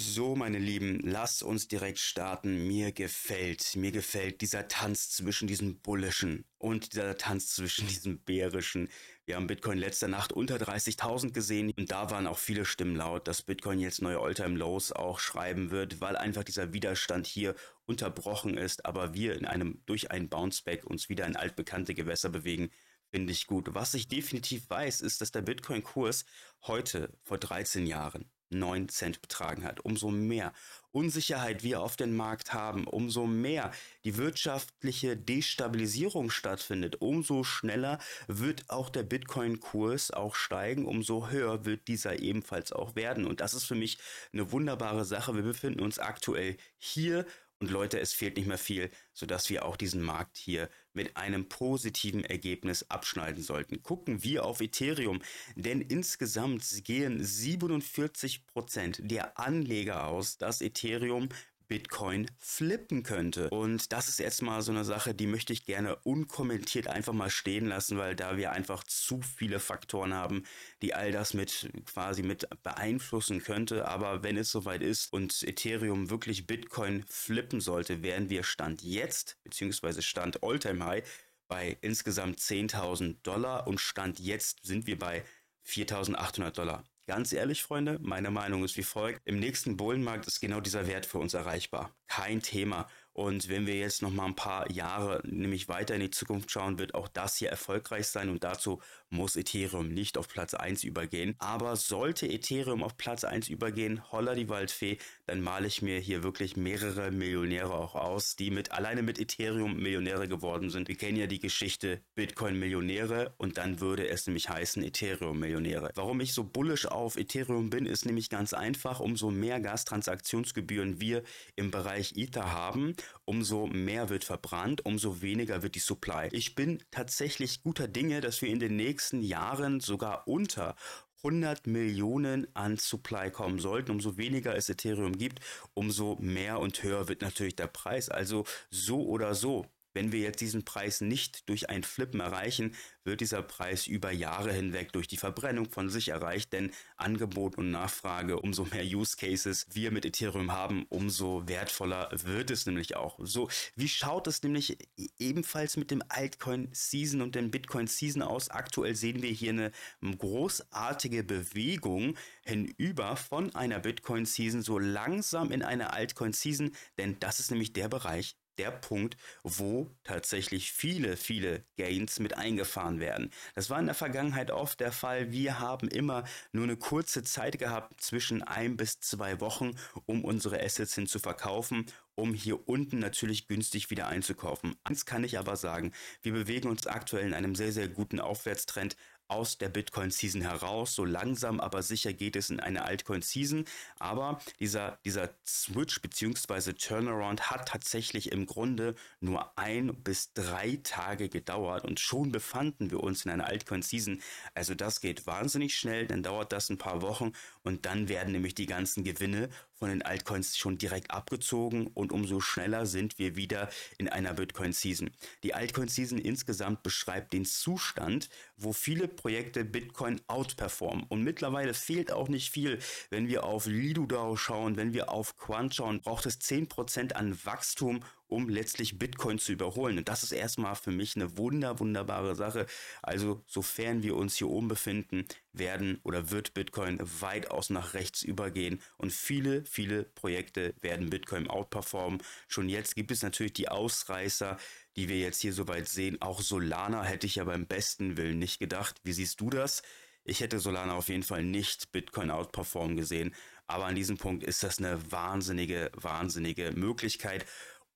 So, meine Lieben, lass uns direkt starten. Mir gefällt, mir gefällt dieser Tanz zwischen diesen bullischen und dieser Tanz zwischen mhm. diesen bärischen. Wir haben Bitcoin letzte Nacht unter 30.000 gesehen und da waren auch viele Stimmen laut, dass Bitcoin jetzt neue Alltime lows auch schreiben wird, weil einfach dieser Widerstand hier unterbrochen ist, aber wir in einem durch einen Bounceback uns wieder in altbekannte Gewässer bewegen finde ich gut. Was ich definitiv weiß, ist, dass der Bitcoin-Kurs heute vor 13 Jahren 9 Cent betragen hat. Umso mehr Unsicherheit wir auf den Markt haben, umso mehr die wirtschaftliche Destabilisierung stattfindet, umso schneller wird auch der Bitcoin-Kurs auch steigen, umso höher wird dieser ebenfalls auch werden. Und das ist für mich eine wunderbare Sache. Wir befinden uns aktuell hier und Leute, es fehlt nicht mehr viel, sodass wir auch diesen Markt hier mit einem positiven Ergebnis abschneiden sollten. Gucken wir auf Ethereum, denn insgesamt gehen 47% Prozent der Anleger aus, dass Ethereum Bitcoin flippen könnte. Und das ist jetzt mal so eine Sache, die möchte ich gerne unkommentiert einfach mal stehen lassen, weil da wir einfach zu viele Faktoren haben, die all das mit quasi mit beeinflussen könnte. Aber wenn es soweit ist und Ethereum wirklich Bitcoin flippen sollte, wären wir Stand jetzt, beziehungsweise Stand Alltime High, bei insgesamt 10.000 Dollar und Stand jetzt sind wir bei 4.800 Dollar. Ganz ehrlich, Freunde, meine Meinung ist wie folgt. Im nächsten Bullenmarkt ist genau dieser Wert für uns erreichbar. Kein Thema. Und wenn wir jetzt noch mal ein paar Jahre nämlich weiter in die Zukunft schauen, wird auch das hier erfolgreich sein und dazu muss Ethereum nicht auf Platz 1 übergehen. Aber sollte Ethereum auf Platz 1 übergehen, holla die Waldfee, dann male ich mir hier wirklich mehrere Millionäre auch aus, die mit alleine mit Ethereum Millionäre geworden sind. Wir kennen ja die Geschichte Bitcoin Millionäre und dann würde es nämlich heißen Ethereum Millionäre. Warum ich so bullisch auf Ethereum bin, ist nämlich ganz einfach, umso mehr Gastransaktionsgebühren wir im Bereich Ether haben, umso mehr wird verbrannt, umso weniger wird die Supply. Ich bin tatsächlich guter Dinge, dass wir in den nächsten Jahren sogar unter 100 Millionen an Supply kommen sollten. Umso weniger es Ethereum gibt, umso mehr und höher wird natürlich der Preis. Also so oder so wenn wir jetzt diesen Preis nicht durch ein Flippen erreichen, wird dieser Preis über Jahre hinweg durch die Verbrennung von sich erreicht, denn Angebot und Nachfrage, umso mehr Use Cases wir mit Ethereum haben, umso wertvoller wird es nämlich auch. So, wie schaut es nämlich ebenfalls mit dem Altcoin Season und dem Bitcoin Season aus? Aktuell sehen wir hier eine großartige Bewegung hinüber von einer Bitcoin Season so langsam in eine Altcoin Season, denn das ist nämlich der Bereich, der Punkt, wo tatsächlich viele, viele Gains mit eingefahren werden. Das war in der Vergangenheit oft der Fall. Wir haben immer nur eine kurze Zeit gehabt, zwischen ein bis zwei Wochen, um unsere Assets hin zu verkaufen, um hier unten natürlich günstig wieder einzukaufen. Eins kann ich aber sagen, wir bewegen uns aktuell in einem sehr, sehr guten Aufwärtstrend, aus der Bitcoin-Season heraus. So langsam, aber sicher geht es in eine Altcoin-Season. Aber dieser, dieser Switch bzw. Turnaround hat tatsächlich im Grunde nur ein bis drei Tage gedauert und schon befanden wir uns in einer Altcoin-Season. Also das geht wahnsinnig schnell, dann dauert das ein paar Wochen und dann werden nämlich die ganzen Gewinne von den Altcoins schon direkt abgezogen und umso schneller sind wir wieder in einer Bitcoin-Season. Die Altcoin-Season insgesamt beschreibt den Zustand, wo viele Projekte Bitcoin outperformen. Und mittlerweile fehlt auch nicht viel. Wenn wir auf Lido schauen, wenn wir auf Quant schauen, braucht es 10% an Wachstum, um letztlich Bitcoin zu überholen. Und das ist erstmal für mich eine wunder, wunderbare Sache. Also sofern wir uns hier oben befinden, werden oder wird Bitcoin weitaus nach rechts übergehen und viele, viele Projekte werden Bitcoin outperformen. Schon jetzt gibt es natürlich die Ausreißer, die wir jetzt hier soweit sehen. Auch Solana hätte ich ja beim besten Willen nicht gedacht. Wie siehst du das? Ich hätte Solana auf jeden Fall nicht Bitcoin outperformen gesehen, aber an diesem Punkt ist das eine wahnsinnige, wahnsinnige Möglichkeit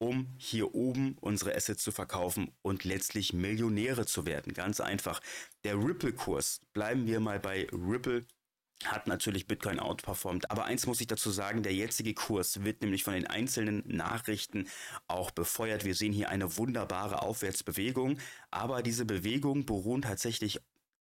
um hier oben unsere Assets zu verkaufen und letztlich Millionäre zu werden. Ganz einfach. Der Ripple-Kurs, bleiben wir mal bei Ripple, hat natürlich Bitcoin outperformed. Aber eins muss ich dazu sagen, der jetzige Kurs wird nämlich von den einzelnen Nachrichten auch befeuert. Wir sehen hier eine wunderbare Aufwärtsbewegung, aber diese Bewegung beruhen tatsächlich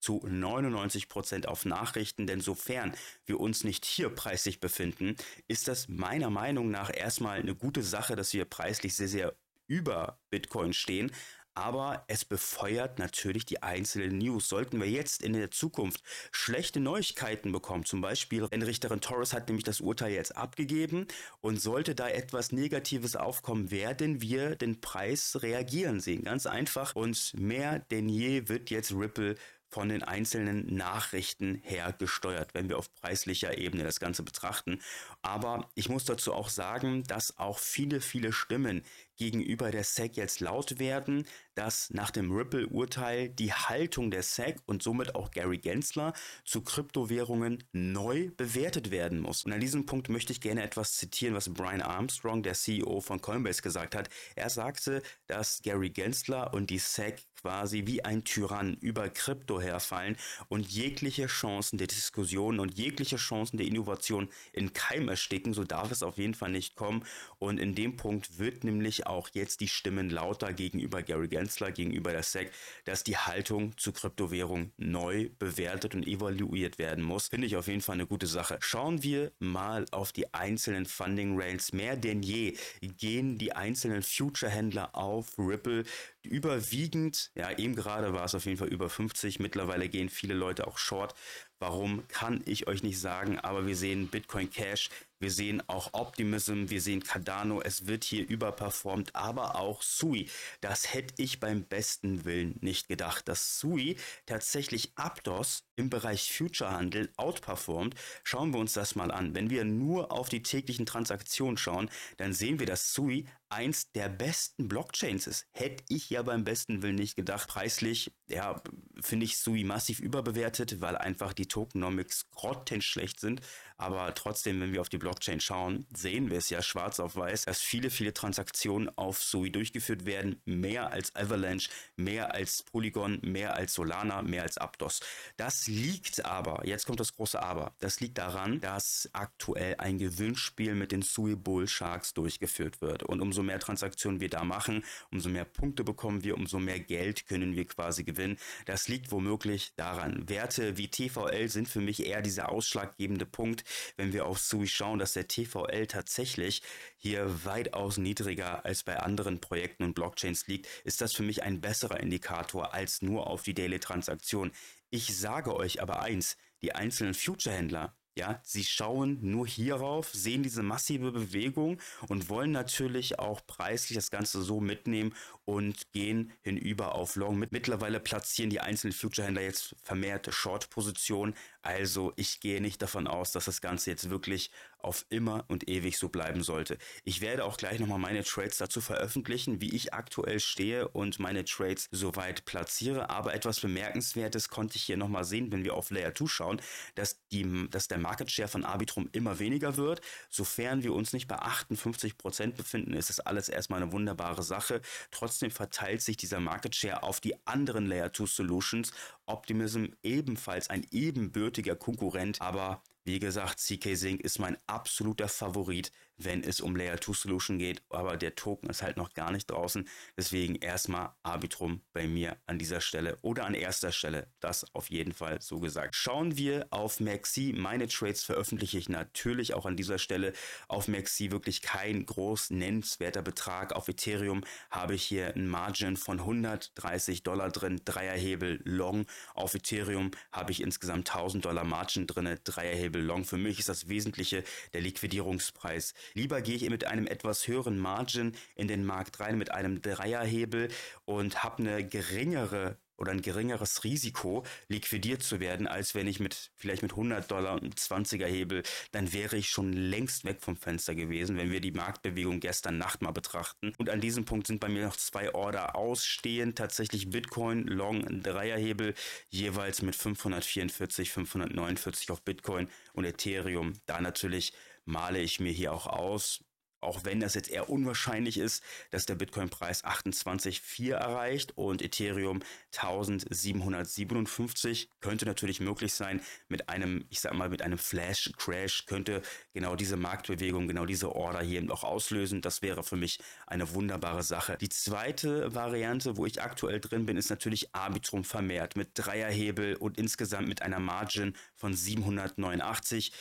zu 99 Prozent auf Nachrichten, denn sofern wir uns nicht hier preislich befinden, ist das meiner Meinung nach erstmal eine gute Sache, dass wir preislich sehr, sehr über Bitcoin stehen, aber es befeuert natürlich die einzelnen News. Sollten wir jetzt in der Zukunft schlechte Neuigkeiten bekommen, zum Beispiel, wenn Richterin Torres hat nämlich das Urteil jetzt abgegeben und sollte da etwas Negatives aufkommen, werden wir den Preis reagieren sehen. Ganz einfach und mehr denn je wird jetzt Ripple von den einzelnen Nachrichten her gesteuert, wenn wir auf preislicher Ebene das Ganze betrachten. Aber ich muss dazu auch sagen, dass auch viele, viele Stimmen gegenüber der SEC jetzt laut werden, dass nach dem Ripple-Urteil die Haltung der SEC und somit auch Gary Gensler zu Kryptowährungen neu bewertet werden muss. Und an diesem Punkt möchte ich gerne etwas zitieren, was Brian Armstrong, der CEO von Coinbase, gesagt hat. Er sagte, dass Gary Gensler und die SEC quasi wie ein Tyrann über Krypto herfallen und jegliche Chancen der Diskussion und jegliche Chancen der Innovation in Keim ersticken. So darf es auf jeden Fall nicht kommen. Und in dem Punkt wird nämlich auch jetzt die Stimmen lauter gegenüber Gary Gensler, gegenüber der SEC, dass die Haltung zu Kryptowährung neu bewertet und evaluiert werden muss. Finde ich auf jeden Fall eine gute Sache. Schauen wir mal auf die einzelnen Funding Rails. Mehr denn je gehen die einzelnen Future-Händler auf Ripple überwiegend, ja, eben gerade war es auf jeden Fall über 50. Mittlerweile gehen viele Leute auch short. Warum kann ich euch nicht sagen, aber wir sehen Bitcoin Cash wir sehen auch Optimism, wir sehen Cardano, es wird hier überperformt, aber auch Sui. Das hätte ich beim besten Willen nicht gedacht, dass Sui tatsächlich Aptos im Bereich Future-Handel outperformt. Schauen wir uns das mal an. Wenn wir nur auf die täglichen Transaktionen schauen, dann sehen wir, dass Sui eins der besten Blockchains ist. Hätte ich ja beim besten Willen nicht gedacht. Preislich, ja, finde ich Sui massiv überbewertet, weil einfach die Tokenomics grottenschlecht sind. Aber trotzdem, wenn wir auf die Blockchain schauen, sehen wir es ja schwarz auf weiß, dass viele, viele Transaktionen auf Sui durchgeführt werden. Mehr als Avalanche, mehr als Polygon, mehr als Solana, mehr als Aptos. Das das liegt aber, jetzt kommt das große Aber, das liegt daran, dass aktuell ein Gewinnspiel mit den Sui Bull Sharks durchgeführt wird. Und umso mehr Transaktionen wir da machen, umso mehr Punkte bekommen wir, umso mehr Geld können wir quasi gewinnen. Das liegt womöglich daran. Werte wie TVL sind für mich eher dieser ausschlaggebende Punkt, wenn wir auf Sui schauen, dass der TVL tatsächlich hier weitaus niedriger als bei anderen Projekten und Blockchains liegt, ist das für mich ein besserer Indikator als nur auf die Daily Transaktion. Ich sage euch aber eins, die einzelnen Future-Händler, ja, sie schauen nur hierauf, sehen diese massive Bewegung und wollen natürlich auch preislich das Ganze so mitnehmen und gehen hinüber auf Long. Mittlerweile platzieren die einzelnen Future-Händler jetzt vermehrt Short-Positionen, also ich gehe nicht davon aus, dass das Ganze jetzt wirklich auf immer und ewig so bleiben sollte. Ich werde auch gleich nochmal meine Trades dazu veröffentlichen, wie ich aktuell stehe und meine Trades soweit platziere. Aber etwas Bemerkenswertes konnte ich hier nochmal sehen, wenn wir auf Layer 2 schauen, dass, die, dass der Market Share von Arbitrum immer weniger wird. Sofern wir uns nicht bei 58% befinden, ist das alles erstmal eine wunderbare Sache. Trotzdem verteilt sich dieser Market Share auf die anderen Layer 2 Solutions. Optimism ebenfalls ein ebenbürtiger gebürtiger Konkurrent, aber wie gesagt, CK Sync ist mein absoluter Favorit, wenn es um Layer 2 Solution geht, aber der Token ist halt noch gar nicht draußen. Deswegen erstmal Arbitrum bei mir an dieser Stelle oder an erster Stelle. Das auf jeden Fall so gesagt. Schauen wir auf Maxi. Meine Trades veröffentliche ich natürlich auch an dieser Stelle. Auf Maxi wirklich kein groß nennenswerter Betrag. Auf Ethereum habe ich hier ein Margin von 130 Dollar drin, Dreierhebel long. Auf Ethereum habe ich insgesamt 1000 Dollar Margin drin, Dreierhebel Label Long. Für mich ist das Wesentliche der Liquidierungspreis. Lieber gehe ich mit einem etwas höheren Margin in den Markt rein, mit einem Dreierhebel und habe eine geringere oder ein geringeres Risiko, liquidiert zu werden, als wenn ich mit vielleicht mit 100 Dollar und 20er Hebel, dann wäre ich schon längst weg vom Fenster gewesen, wenn wir die Marktbewegung gestern Nacht mal betrachten. Und an diesem Punkt sind bei mir noch zwei Order ausstehend, tatsächlich Bitcoin Long Dreierhebel jeweils mit 544, 549 auf Bitcoin und Ethereum. Da natürlich male ich mir hier auch aus, auch wenn das jetzt eher unwahrscheinlich ist, dass der Bitcoin-Preis 28,4 erreicht und Ethereum 1757 könnte natürlich möglich sein mit einem, ich sag mal, mit einem Flash-Crash könnte genau diese Marktbewegung, genau diese Order hier eben auch auslösen. Das wäre für mich eine wunderbare Sache. Die zweite Variante, wo ich aktuell drin bin, ist natürlich Arbitrum vermehrt mit Dreierhebel und insgesamt mit einer Margin von 789.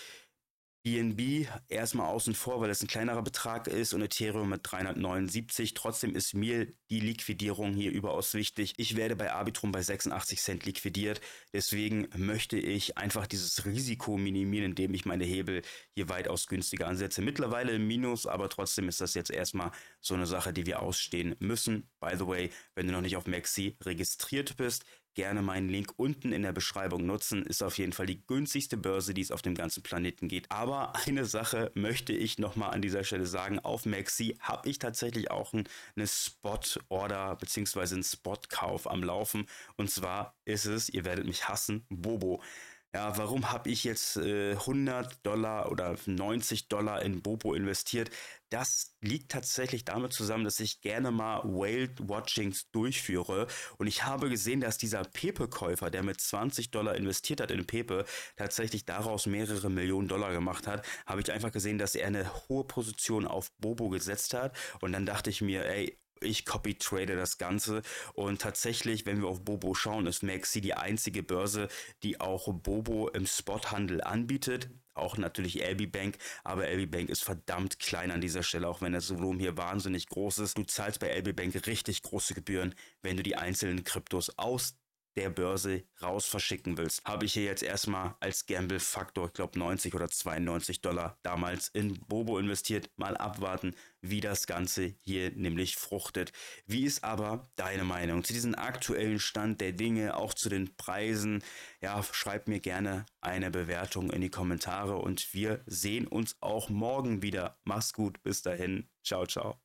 BNB erstmal außen vor, weil es ein kleinerer Betrag ist und Ethereum mit 379. Trotzdem ist mir die Liquidierung hier überaus wichtig. Ich werde bei Arbitrum bei 86 Cent liquidiert. Deswegen möchte ich einfach dieses Risiko minimieren, indem ich meine Hebel hier weitaus günstiger ansetze. Mittlerweile im Minus, aber trotzdem ist das jetzt erstmal so eine Sache, die wir ausstehen müssen. By the way, wenn du noch nicht auf Maxi registriert bist, gerne meinen Link unten in der Beschreibung nutzen. Ist auf jeden Fall die günstigste Börse, die es auf dem ganzen Planeten geht. Aber eine Sache möchte ich nochmal an dieser Stelle sagen. Auf Maxi habe ich tatsächlich auch eine Spot-Order bzw. einen Spot-Kauf am Laufen. Und zwar ist es, ihr werdet mich hassen, Bobo ja, warum habe ich jetzt äh, 100 Dollar oder 90 Dollar in Bobo investiert? Das liegt tatsächlich damit zusammen, dass ich gerne mal Whale Watchings durchführe. Und ich habe gesehen, dass dieser Pepe-Käufer, der mit 20 Dollar investiert hat in Pepe, tatsächlich daraus mehrere Millionen Dollar gemacht hat. Habe ich einfach gesehen, dass er eine hohe Position auf Bobo gesetzt hat. Und dann dachte ich mir, ey, ich copy-trade das Ganze. Und tatsächlich, wenn wir auf Bobo schauen, ist Maxi die einzige Börse, die auch Bobo im Spothandel anbietet auch natürlich Albi Bank, aber Albi Bank ist verdammt klein an dieser Stelle, auch wenn das Volumen hier wahnsinnig groß ist. Du zahlst bei Albi Bank richtig große Gebühren, wenn du die einzelnen Kryptos aus der Börse raus verschicken willst, habe ich hier jetzt erstmal als Gamble-Faktor, ich glaube 90 oder 92 Dollar damals in Bobo investiert. Mal abwarten, wie das Ganze hier nämlich fruchtet. Wie ist aber deine Meinung zu diesem aktuellen Stand der Dinge, auch zu den Preisen? Ja, schreib mir gerne eine Bewertung in die Kommentare und wir sehen uns auch morgen wieder. Mach's gut, bis dahin. Ciao, ciao.